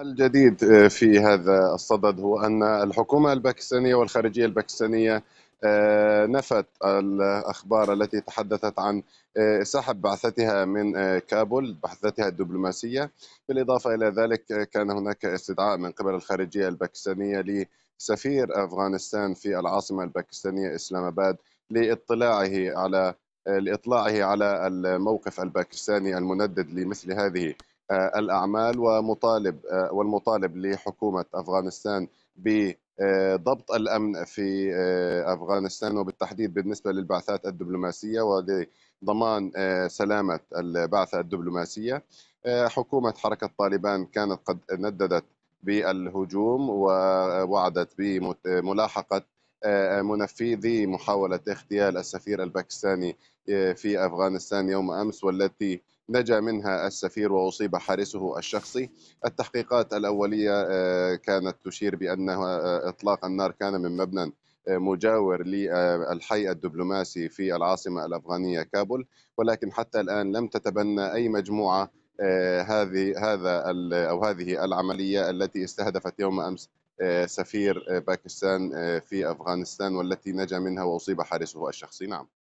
الجديد آه، في هذا الصدد هو أن الحكومة الباكستانية والخارجية الباكستانية آه، نفت الأخبار التي تحدثت عن آه، سحب بعثتها من كابول بعثتها الدبلوماسية بالإضافة إلى ذلك كان هناك استدعاء من قبل الخارجية الباكستانية لسفير أفغانستان في العاصمة الباكستانية إسلام آباد لاطلاعه على لاطلاعه على الموقف الباكستاني المندد لمثل هذه آه، الأعمال ومطالب آه، والمطالب لحكومة أفغانستان بضبط الأمن في آه، أفغانستان وبالتحديد بالنسبة للبعثات الدبلوماسية ولضمان سلامة البعثة الدبلوماسية حكومة حركة طالبان كانت قد نددت بالهجوم ووعدت بملاحقة منفذي محاولة اغتيال السفير الباكستاني في أفغانستان يوم أمس والتي نجا منها السفير واصيب حارسه الشخصي التحقيقات الاوليه آه، كانت تشير بان آه، اطلاق النار كان من مبنى آه، مجاور للحي الدبلوماسي في العاصمه الافغانيه كابول ولكن حتى الان لم تتبنى اي مجموعه هذه هذا او هذه العمليه التي استهدفت يوم امس سفير باكستان في افغانستان والتي نجا منها واصيب حارسه الشخصي نعم